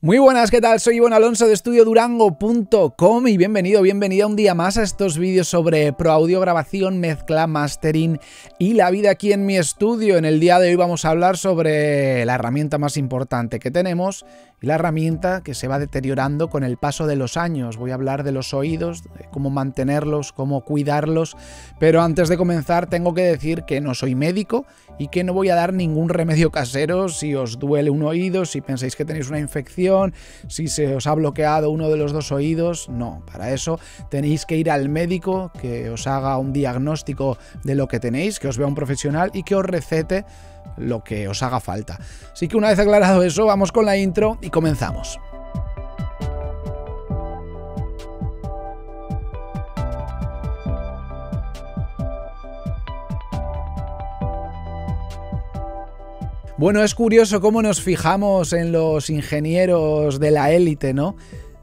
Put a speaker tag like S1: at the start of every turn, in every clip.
S1: Muy buenas, ¿qué tal? Soy Iván Alonso de estudiodurango.com y bienvenido, bienvenida un día más a estos vídeos sobre pro audio grabación, mezcla, mastering y la vida aquí en mi estudio. En el día de hoy vamos a hablar sobre la herramienta más importante que tenemos y la herramienta que se va deteriorando con el paso de los años. Voy a hablar de los oídos, cómo mantenerlos, cómo cuidarlos, pero antes de comenzar tengo que decir que no soy médico y que no voy a dar ningún remedio casero si os duele un oído, si pensáis que tenéis una infección, si se os ha bloqueado uno de los dos oídos, no, para eso tenéis que ir al médico que os haga un diagnóstico de lo que tenéis, que os vea un profesional y que os recete lo que os haga falta. Así que una vez aclarado eso, vamos con la intro y comenzamos. Bueno, es curioso cómo nos fijamos en los ingenieros de la élite, ¿no?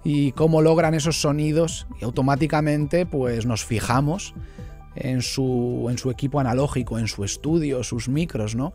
S1: Y cómo logran esos sonidos y automáticamente pues nos fijamos en su, en su equipo analógico, en su estudio, sus micros, ¿no?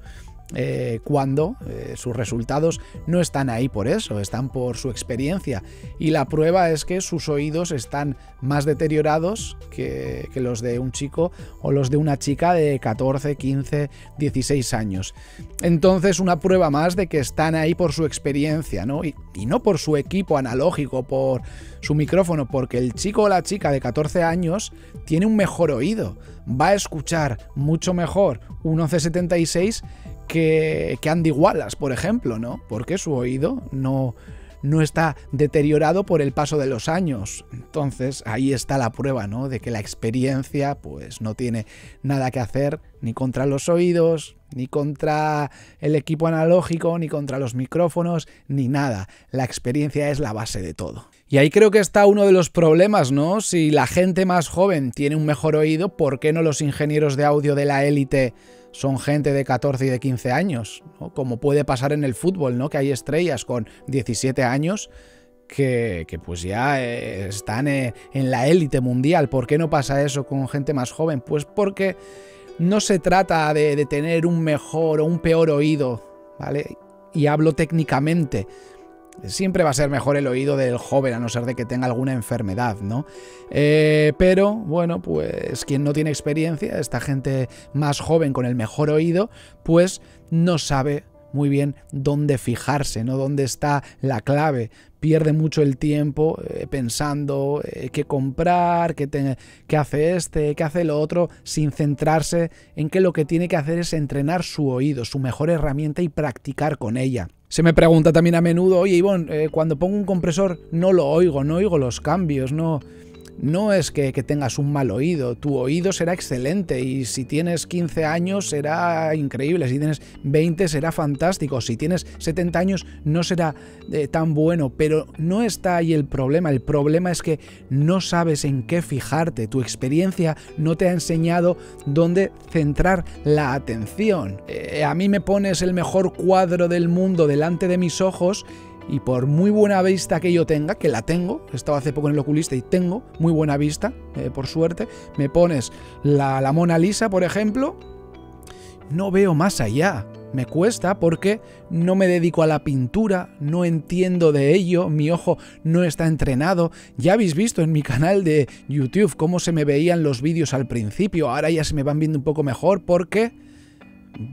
S1: Eh, cuando eh, sus resultados no están ahí por eso, están por su experiencia. Y la prueba es que sus oídos están más deteriorados que, los de un chico o los de una chica de 14, 15, 16 años. Entonces una prueba más de que están ahí por su experiencia, ¿no? Y, no por su equipo analógico, por su micrófono, porque el chico o la chica de 14 años tiene un mejor oído, va a escuchar mucho mejor un 1176 que, que Andy Wallace, por ejemplo, ¿no? Porque su oído no, no está deteriorado por el paso de los años. Entonces, ahí está la prueba, ¿no? De que la experiencia, pues, no tiene nada que hacer ni contra los oídos, ni contra el equipo analógico, ni contra los micrófonos, ni nada. La experiencia es la base de todo. Y ahí creo que está uno de los problemas, ¿no? Si la gente más joven tiene un mejor oído, ¿por qué no los ingenieros de audio de la élite? son gente de 14 y de 15 años, como puede pasar en el fútbol, ¿no? Que hay estrellas con 17 años que, pues ya eh, están eh, en la élite mundial. ¿Por qué no pasa eso con gente más joven? Pues porque no se trata de, de tener un mejor o un peor oído, ¿vale? Y hablo técnicamente siempre va a ser mejor el oído del joven, a no ser de que tenga alguna enfermedad, ¿no? Eh, pero, bueno, pues quien no tiene experiencia, esta gente más joven con el mejor oído, pues no sabe muy bien dónde fijarse, ¿no? Dónde está la clave pierde mucho el tiempo eh, pensando eh, qué comprar, qué, hace este, qué hace lo otro, sin centrarse en que lo que tiene que hacer es entrenar su oído, su mejor herramienta y practicar con ella. Se me pregunta también a menudo, oye Ivonne, eh, cuando pongo un compresor no lo oigo, no oigo los cambios, no... No es que, tengas un mal oído, tu oído será excelente y si tienes 15 años será increíble, si tienes 20 será fantástico, si tienes 70 años no será eh, tan bueno, pero no está ahí el problema, el problema es que no sabes en qué fijarte, tu experiencia no te ha enseñado dónde centrar la atención. Eh, a mí me pones el mejor cuadro del mundo delante de mis ojos y por muy buena vista que yo tenga, que la tengo, he estado hace poco en el oculista y tengo muy buena vista, eh, por suerte, me pones la, la Mona Lisa, por ejemplo, no veo más allá. Me cuesta porque no me dedico a la pintura, no entiendo de ello, mi ojo no está entrenado. Ya habéis visto en mi canal de YouTube cómo se me veían los vídeos al principio, ahora ya se me van viendo un poco mejor porque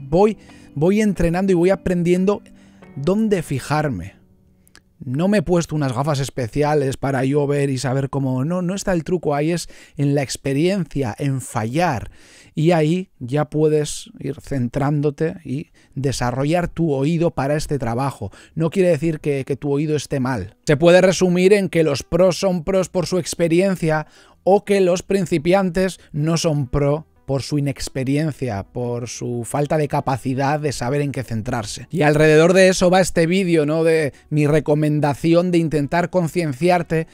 S1: voy, voy entrenando y voy aprendiendo dónde fijarme no me he puesto unas gafas especiales para yo ver y saber cómo. No, no está el truco ahí, es en la experiencia, en fallar. Y ahí ya puedes ir centrándote y desarrollar tu oído para este trabajo. No quiere decir que, que tu oído esté mal. Se puede resumir en que los pros son pros por su experiencia o que los principiantes no son pro por su inexperiencia, por su falta de capacidad de saber en qué centrarse. Y alrededor de eso va este vídeo, ¿no? De mi recomendación de intentar concienciarte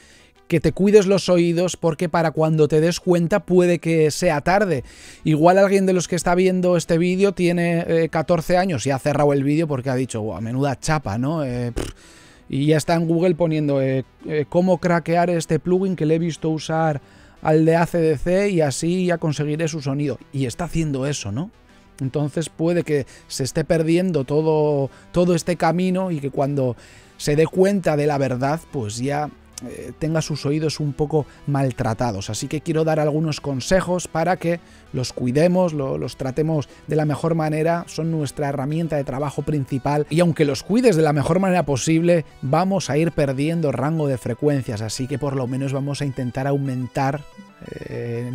S1: que te cuides los oídos porque para cuando te des cuenta puede que sea tarde. Igual alguien de los que está viendo este vídeo tiene 14 eh, años y ha cerrado el vídeo porque ha dicho, ¡A menuda chapa, ¿no? Eh, y ya está en Google poniendo eh, cómo craquear este plugin que le he visto usar al de ACDC y así ya conseguiré su sonido. Y está haciendo eso, ¿no? Entonces puede que se esté perdiendo todo, todo este camino y que cuando se dé cuenta de la verdad, pues ya eh, tenga sus oídos un poco maltratados. Así que quiero dar algunos consejos para que los cuidemos, los tratemos de la mejor manera. Son nuestra herramienta de trabajo principal y aunque los cuides de la mejor manera posible, vamos a ir perdiendo rango de frecuencias. Así que por lo menos vamos a intentar aumentar eh,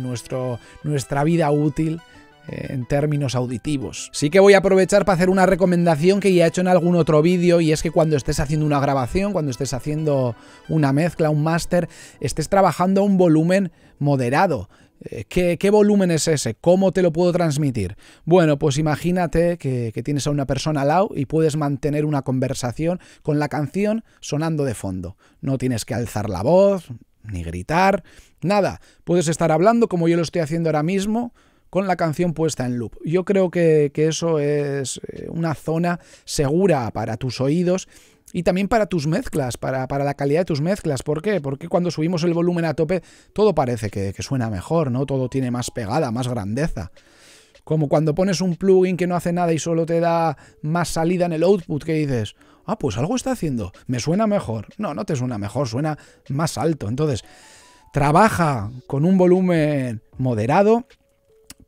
S1: nuestra vida útil eh, en términos auditivos. Sí que voy a aprovechar para hacer una recomendación que ya he hecho en algún otro vídeo y es que cuando estés haciendo una grabación, cuando estés haciendo una mezcla, un máster, estés trabajando a un volumen moderado. Eh, ¿Qué, volumen es ese? ¿Cómo te lo puedo transmitir? Bueno, pues imagínate que, que, tienes a una persona al lado y puedes mantener una conversación con la canción sonando de fondo. No tienes que alzar la voz, ni gritar, nada. Puedes estar hablando como yo lo estoy haciendo ahora mismo, con la canción puesta en loop. Yo creo que, eso es eh, una zona segura para tus oídos y también para tus mezclas, para, la calidad de tus mezclas. ¿Por qué? Porque cuando subimos el volumen a tope, todo parece que, que, suena mejor, ¿no? Todo tiene más pegada, más grandeza. Como cuando pones un plugin que no hace nada y solo te da más salida en el output, que dices, ah, pues algo está haciendo, me suena mejor. No, no te suena mejor, suena más alto. Entonces, trabaja con un volumen moderado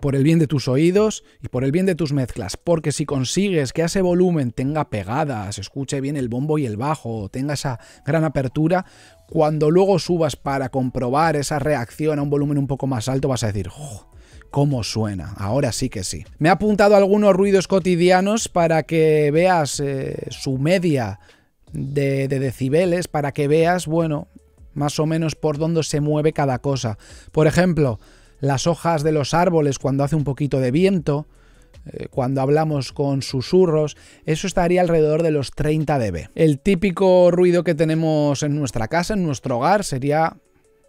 S1: por el bien de tus oídos y por el bien de tus mezclas, porque si consigues que ese volumen tenga pegadas, escuche bien el bombo y el bajo, tenga esa gran apertura, cuando luego subas para comprobar esa reacción a un volumen un poco más alto, vas a decir, oh, cómo suena. Ahora sí que sí. Me ha apuntado algunos ruidos cotidianos para que veas eh, su media de, de, decibeles, para que veas, bueno, más o menos por dónde se mueve cada cosa. Por ejemplo, las hojas de los árboles cuando hace un poquito de viento, eh, cuando hablamos con susurros, eso estaría alrededor de los 30 dB. El típico ruido que tenemos en nuestra casa, en nuestro hogar, sería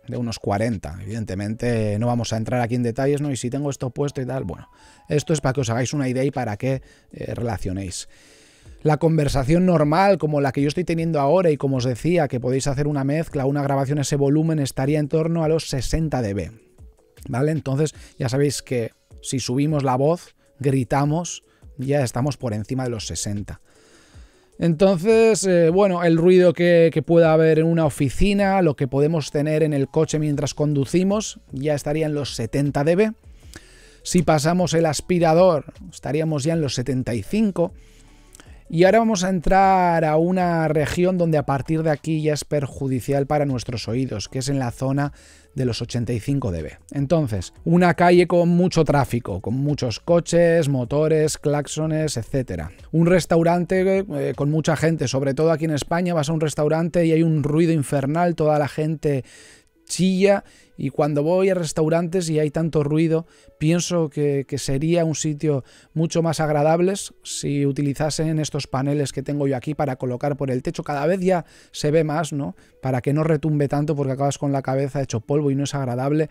S1: de unos 40. Evidentemente no vamos a entrar aquí en detalles, ¿no? Y si tengo esto puesto y tal, bueno, esto es para que os hagáis una idea y para que eh, relacionéis. La conversación normal, como la que yo estoy teniendo ahora y como os decía, que podéis hacer una mezcla, una grabación ese volumen, estaría en torno a los 60 dB. ¿Vale? Entonces ya sabéis que si subimos la voz, gritamos, ya estamos por encima de los 60. Entonces, eh, bueno, el ruido que, que, pueda haber en una oficina, lo que podemos tener en el coche mientras conducimos, ya estaría en los 70 dB. Si pasamos el aspirador, estaríamos ya en los 75. Y ahora vamos a entrar a una región donde a partir de aquí ya es perjudicial para nuestros oídos, que es en la zona de los 85 dB. Entonces, una calle con mucho tráfico, con muchos coches, motores, claxones, etc. Un restaurante eh, con mucha gente, sobre todo aquí en España, vas a un restaurante y hay un ruido infernal, toda la gente Silla y cuando voy a restaurantes y hay tanto ruido, pienso que, sería un sitio mucho más agradable si utilizasen estos paneles que tengo yo aquí para colocar por el techo. Cada vez ya se ve más, ¿no? Para que no retumbe tanto porque acabas con la cabeza hecho polvo y no es agradable.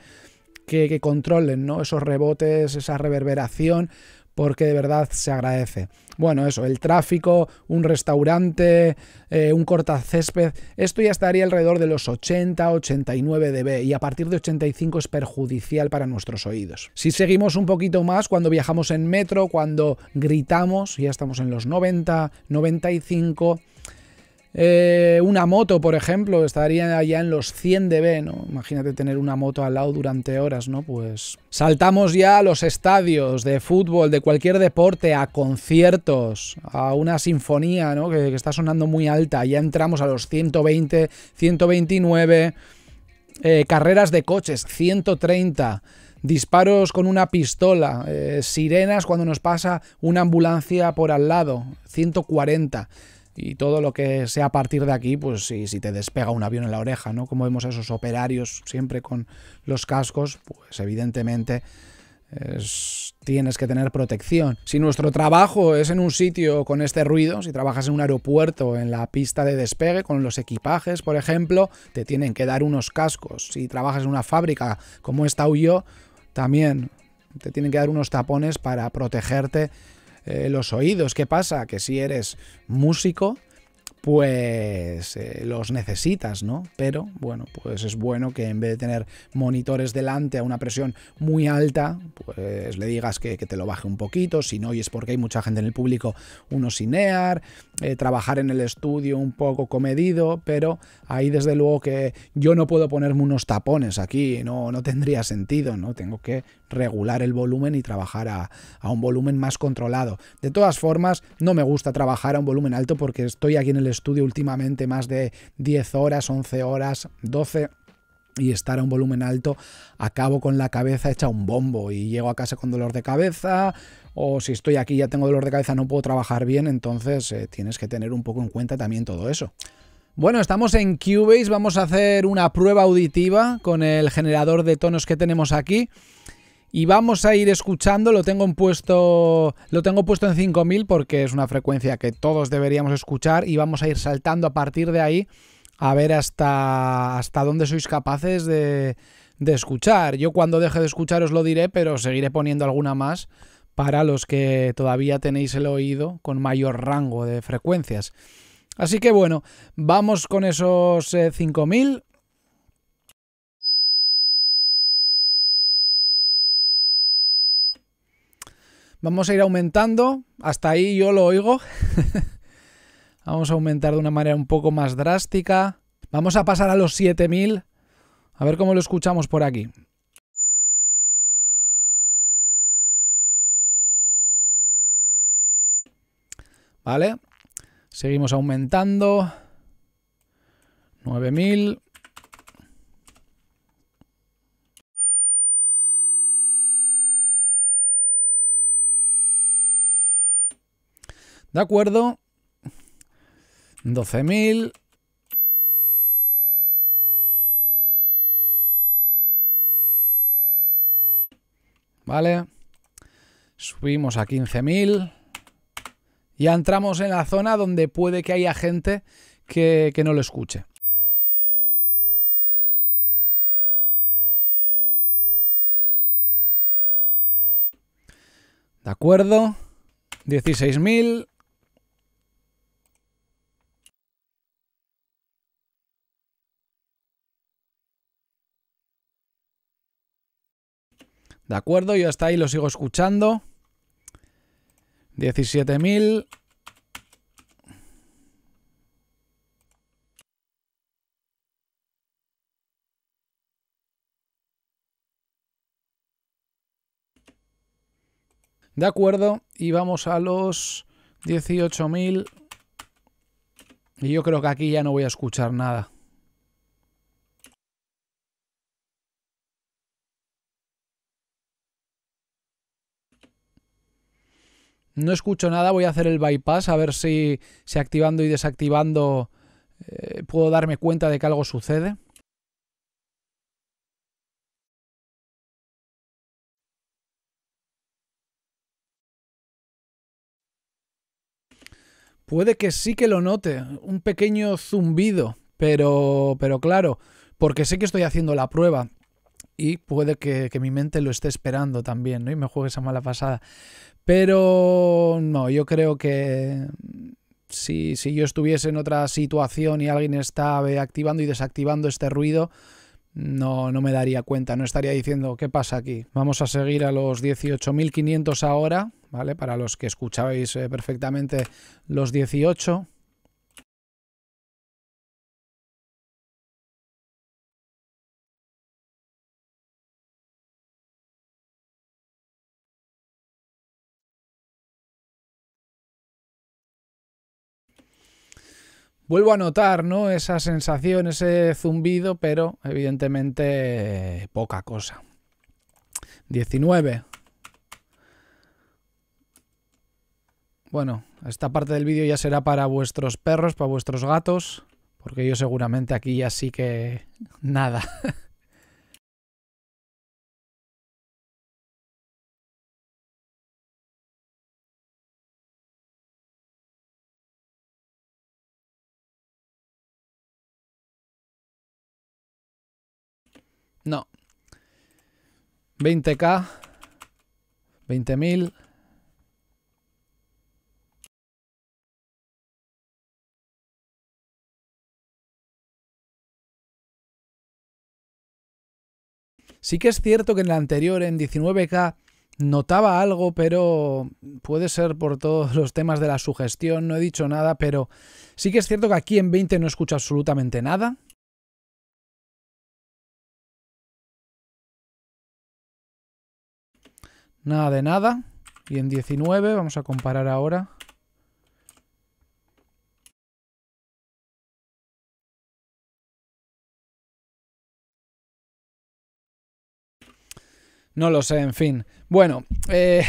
S1: Que, que, controlen ¿no? esos rebotes, esa reverberación, porque de verdad se agradece. Bueno, eso, el tráfico, un restaurante, eh, un cortacésped, esto ya estaría alrededor de los 80, 89 dB y a partir de 85 es perjudicial para nuestros oídos. Si seguimos un poquito más, cuando viajamos en metro, cuando gritamos, ya estamos en los 90, 95 eh, una moto, por ejemplo, estaría ya en los 100 dB, ¿no? Imagínate tener una moto al lado durante horas, ¿no? Pues saltamos ya a los estadios de fútbol, de cualquier deporte, a conciertos, a una sinfonía, ¿no? Que, está sonando muy alta. Ya entramos a los 120, 129, eh, carreras de coches, 130 disparos con una pistola, eh, sirenas cuando nos pasa una ambulancia por al lado, 140 y todo lo que sea a partir de aquí, pues si, te despega un avión en la oreja, ¿no? Como vemos esos operarios siempre con los cascos, pues evidentemente tienes que tener protección. Si nuestro trabajo es en un sitio con este ruido, si trabajas en un aeropuerto, en la pista de despegue, con los equipajes, por ejemplo, te tienen que dar unos cascos. Si trabajas en una fábrica como esta yo, también te tienen que dar unos tapones para protegerte eh, los oídos. ¿Qué pasa? Que si eres músico, pues eh, los necesitas, ¿no? Pero bueno, pues es bueno que en vez de tener monitores delante a una presión muy alta, pues le digas que, te lo baje un poquito, si no, y es porque hay mucha gente en el público, uno cinear eh, trabajar en el estudio un poco comedido, pero ahí desde luego que yo no puedo ponerme unos tapones aquí, no, no tendría sentido, ¿no? Tengo que regular el volumen y trabajar a, un volumen más controlado. De todas formas, no me gusta trabajar a un volumen alto porque estoy aquí en el estudio últimamente más de 10 horas, 11 horas, 12 y estar a un volumen alto, acabo con la cabeza hecha un bombo y llego a casa con dolor de cabeza, o si estoy aquí ya tengo dolor de cabeza no puedo trabajar bien, entonces eh, tienes que tener un poco en cuenta también todo eso. Bueno, estamos en Cubase, vamos a hacer una prueba auditiva con el generador de tonos que tenemos aquí y vamos a ir escuchando, lo tengo puesto lo tengo puesto en 5000 porque es una frecuencia que todos deberíamos escuchar y vamos a ir saltando a partir de ahí a ver hasta hasta dónde sois capaces de escuchar. Yo cuando deje de escuchar os lo diré, pero seguiré poniendo alguna más para los que todavía tenéis el oído con mayor rango de frecuencias. Así que bueno, vamos con esos 5000 eh, Vamos a ir aumentando, hasta ahí yo lo oigo. Vamos a aumentar de una manera un poco más drástica. Vamos a pasar a los 7000. A ver cómo lo escuchamos por aquí. Vale. Seguimos aumentando. 9000. De acuerdo. 12.000. Vale. Subimos a 15.000. Ya entramos en la zona donde puede que haya gente que, que no lo escuche. De acuerdo. 16.000. De acuerdo, yo hasta ahí lo sigo escuchando. 17.000. De acuerdo, y vamos a los 18.000. Y yo creo que aquí ya no voy a escuchar nada. No escucho nada, voy a hacer el bypass a ver si, activando y desactivando eh, puedo darme cuenta de que algo sucede. Puede que sí que lo note, un pequeño zumbido, pero, pero claro, porque sé que estoy haciendo la prueba y puede que, mi mente lo esté esperando también, ¿no? Y me juegue esa mala pasada. Pero no, yo creo que si, yo estuviese en otra situación y alguien estaba activando y desactivando este ruido, no, me daría cuenta, no estaría diciendo qué pasa aquí. Vamos a seguir a los 18.500 ahora, ¿vale? Para los que escucháis eh, perfectamente los 18. Vuelvo a notar, ¿no? Esa sensación, ese zumbido, pero evidentemente eh, poca cosa. 19. Bueno, esta parte del vídeo ya será para vuestros perros, para vuestros gatos, porque yo seguramente aquí ya sí que nada. No. 20k. 20.000. Sí que es cierto que en la anterior, en 19K, notaba algo, pero puede ser por todos los temas de la sugestión, no he dicho nada, pero sí que es cierto que aquí en 20 no escucho absolutamente nada. Nada de nada. Y en 19, vamos a comparar ahora. No lo sé, en fin. Bueno, eh,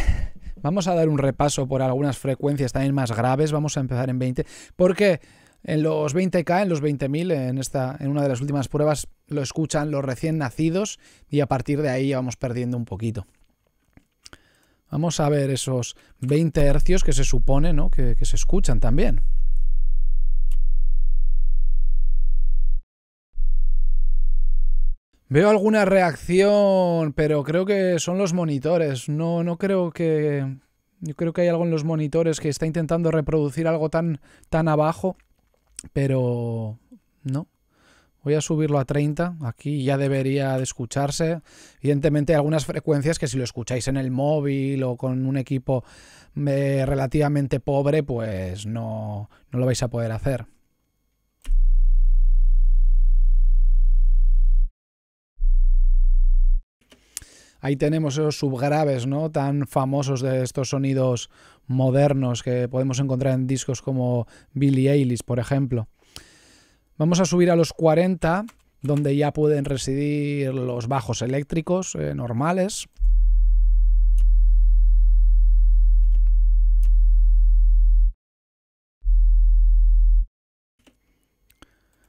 S1: vamos a dar un repaso por algunas frecuencias también más graves. Vamos a empezar en 20. Porque en los 20K, en los 20.000, en, esta, en una de las últimas pruebas, lo escuchan los recién nacidos y a partir de ahí ya vamos perdiendo un poquito. Vamos a ver esos 20 hercios que se supone que, se escuchan también. Veo alguna reacción, pero creo que son los monitores. No, no creo que. Yo creo que hay algo en los monitores que está intentando reproducir algo tan, tan abajo, pero. No, Voy a subirlo a 30, aquí ya debería de escucharse. Evidentemente hay algunas frecuencias que si lo escucháis en el móvil o con un equipo eh, relativamente pobre, pues no, no lo vais a poder hacer. ahí tenemos esos subgraves ¿no? tan famosos de estos sonidos modernos que podemos encontrar en discos como Billie Eilish, por ejemplo. Vamos a subir a los 40, donde ya pueden residir los bajos eléctricos eh, normales.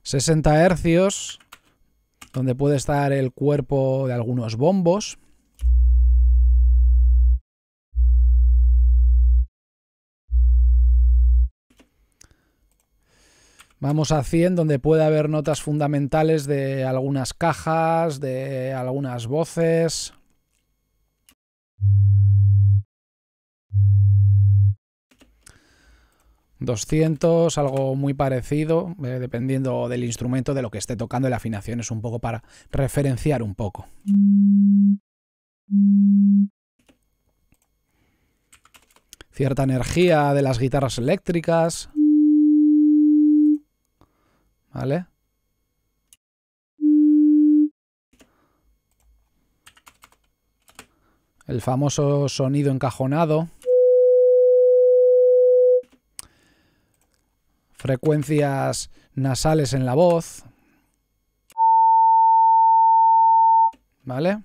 S1: ...60 hercios... ...donde puede estar el cuerpo de algunos bombos... Vamos a 100 donde puede haber notas fundamentales de algunas cajas, de algunas voces. ...200, algo muy parecido, eh, dependiendo del instrumento, de lo que esté tocando, la afinación es un poco para referenciar un poco. Cierta energía de las guitarras eléctricas. ¿Vale? El famoso sonido encajonado. Frecuencias nasales en la voz. ¿Vale?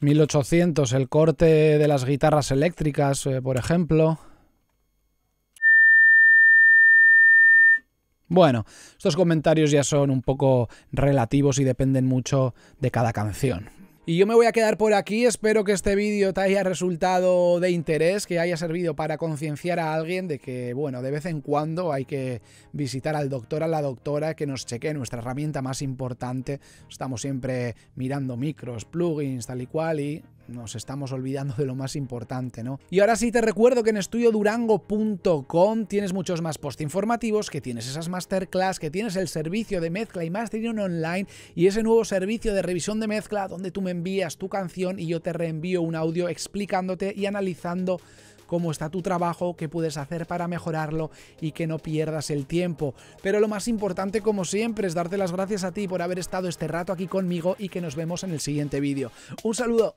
S1: 1800, el corte de las guitarras eléctricas, eh, por ejemplo. Bueno, estos comentarios ya son un poco relativos y dependen mucho de cada canción. Y yo me voy a quedar por aquí, espero que este vídeo te haya resultado de interés, que haya servido para concienciar a alguien de que, bueno, de vez en cuando hay que visitar al doctor, a la doctora, que nos chequee nuestra herramienta más importante. Estamos siempre mirando micros, plugins, tal y cual, y nos estamos olvidando de lo más importante, ¿no? Y ahora sí te recuerdo que en estudiodurango.com tienes muchos más post informativos, que tienes esas masterclass, que tienes el servicio de mezcla y mastering online y ese nuevo servicio de revisión de mezcla donde tú me envías tu canción y yo te reenvío un audio explicándote y analizando cómo está tu trabajo, qué puedes hacer para mejorarlo y que no pierdas el tiempo. Pero lo más importante, como siempre, es darte las gracias a ti por haber estado este rato aquí conmigo y que nos vemos en el siguiente vídeo. Un saludo.